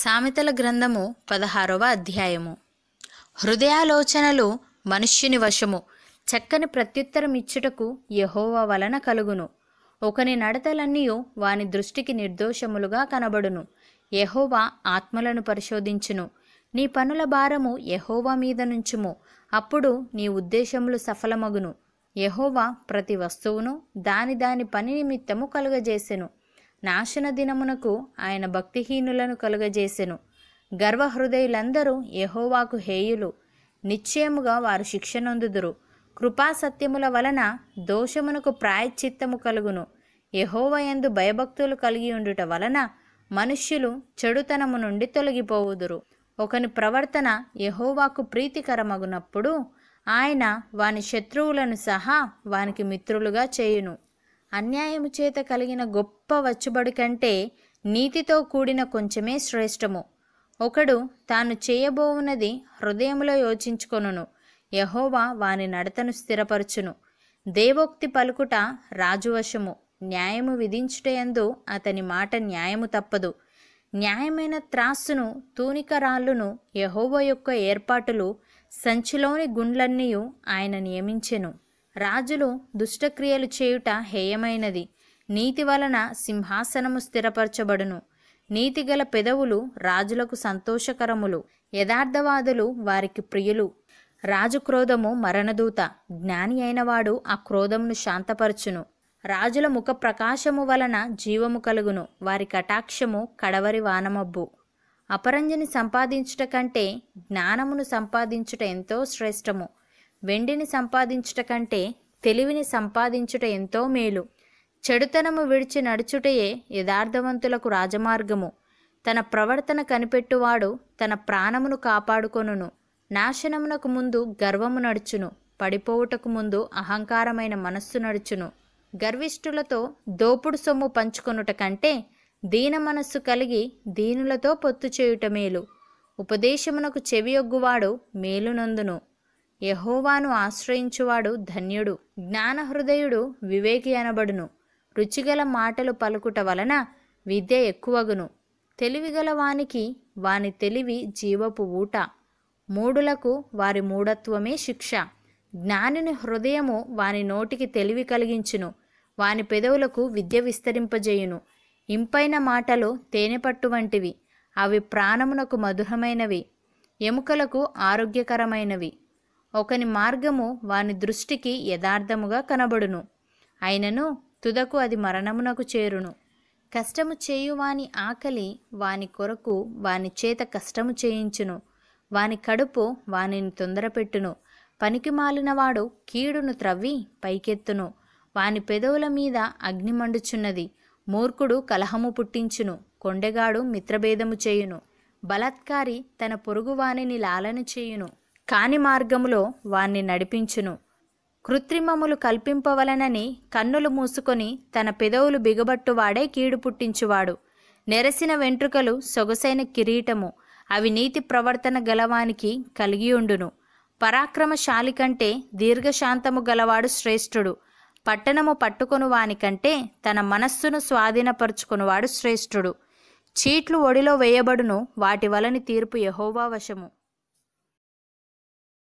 సామెతల గ్రంథము పదహారవ అధ్యాయము హృదయాలోచనలు మనుష్యుని వశము చక్కని ప్రత్యుత్తరం ఇచ్చుటకు యహోవా వలన కలుగును ఒకని నడతలన్నీ వాని దృష్టికి నిర్దోషములుగా కనబడును యహోవా ఆత్మలను పరిశోధించును నీ పనుల భారము యహోవా మీద నుంచుము అప్పుడు నీ ఉద్దేశములు సఫలమగును యహోవా ప్రతి వస్తువును దాని దాని పని నిమిత్తము కలుగజేసెను నాశన దినమునకు ఆయన భక్తిహీనులను కలుగజేసెను గర్వహృదయులందరూ యహోవాకు హేయులు నిశ్చయముగా వారు శిక్షనొందుదురు కృపాసత్యముల వలన దోషమునకు ప్రాయశ్చిత్తము కలుగును యహోవయందు భయభక్తులు కలిగి ఉండుట వలన మనుష్యులు చెడుతనము నుండి తొలగిపోవుదురు ఒకని ప్రవర్తన యహోవాకు ప్రీతికరమగునప్పుడు ఆయన వాని శత్రువులను సహా వానికి మిత్రులుగా చేయును అన్యాయము చేత కలిగిన గొప్ప వచ్చుబడి కంటే నీతితో కూడిన కొంచెమే శ్రేష్టము ఒకడు తాను చేయబోవున్నది హృదయంలో యోచించుకొనును యహోవా వాని నడతను స్థిరపరచును దేవోక్తి పలుకుట రాజువశము న్యాయము విధించుటయందు అతని మాట న్యాయము తప్పదు న్యాయమైన త్రాసును తూనిక రాళ్ళును యహోవ యొక్క ఏర్పాటులు సంచిలోని గుండ్లన్నీ ఆయన నియమించెను రాజులు దుష్టక్రియలు చేయుట హేయమైనది నీతి వలన సింహాసనము స్థిరపరచబడును నీతిగల పెదవులు రాజులకు సంతోషకరములు యథార్థవాదులు వారికి ప్రియులు రాజు క్రోధము మరణదూత జ్ఞాని అయినవాడు ఆ క్రోధమును శాంతపరచును రాజుల ముఖ ప్రకాశము వలన జీవము కలుగును వారి కటాక్షము కడవరి వానమబ్బు అపరంజని సంపాదించుట కంటే జ్ఞానమును సంపాదించుట ఎంతో శ్రేష్టము వెండిని సంపాదించుట కంటే తెలివిని సంపాదించుట ఎంతో మేలు చెడుతనము విడిచి నడుచుటయే యథార్థవంతులకు రాజమార్గము తన ప్రవర్తన కనిపెట్టువాడు తన ప్రాణమును కాపాడుకొనును నాశనమునకు ముందు గర్వము నడుచును పడిపోవుటకు ముందు అహంకారమైన మనస్సు నడుచును గర్విష్ఠులతో దోపుడు సొమ్ము పంచుకొనుట కంటే దీన మనస్సు కలిగి దీనులతో పొత్తు చేయుట మేలు ఉపదేశమునకు చెవియొగ్గువాడు మేలునందును యహోవాను ఆశ్రయించువాడు ధన్యుడు జ్ఞానహృదయుడు వివేకి అనబడును రుచిగల మాటలు పలుకుట వలన విద్య ఎక్కువగును తెలివిగల వానికి వాని తెలివి జీవపు ఊట మూడులకు వారి మూఢత్వమే శిక్ష జ్ఞానిని హృదయము వాని నోటికి తెలివి కలిగించును వాని పెదవులకు విద్య విస్తరింపజేయును ఇంపైన మాటలు తేనెపట్టు వంటివి అవి ప్రాణమునకు మధురమైనవి ఎముకలకు ఆరోగ్యకరమైనవి ఒకని మార్గము వాని దృష్టికి యథార్థముగా కనబడును అయినను తుదకు అది మరణమునకు చేరును కష్టము చేయువాని ఆకలి వాని కొరకు వాని చేత కష్టము చేయించును వాని కడుపు వానిని తొందరపెట్టును పనికి మాలినవాడు కీడును త్రవ్వి పైకెత్తును వాని పెదవుల మీద అగ్ని మండుచున్నది మూర్ఖుడు కలహము పుట్టించును కొండెగాడు మిత్రభేదము చేయును బలత్కారి తన పొరుగువానిని లాలన చేయును కాని మార్గములో వాణ్ణి నడిపించును కృత్రిమములు కల్పింపవలనని కన్నులు మూసుకొని తన పెదవులు బిగబట్టువాడే కీడు పుట్టించువాడు నెరసిన వెంట్రుకలు సొగసైన కిరీటము అవి నీతి ప్రవర్తన గలవానికి కలిగియుండును పరాక్రమశాలి కంటే దీర్ఘశాంతము గలవాడు శ్రేష్ఠుడు పట్టణము పట్టుకొను వానికంటే తన మనస్సును స్వాధీనపరుచుకునివాడు శ్రేష్ఠుడు చీట్లు ఒడిలో వేయబడును వాటి వలని తీర్పు యహోవా వశము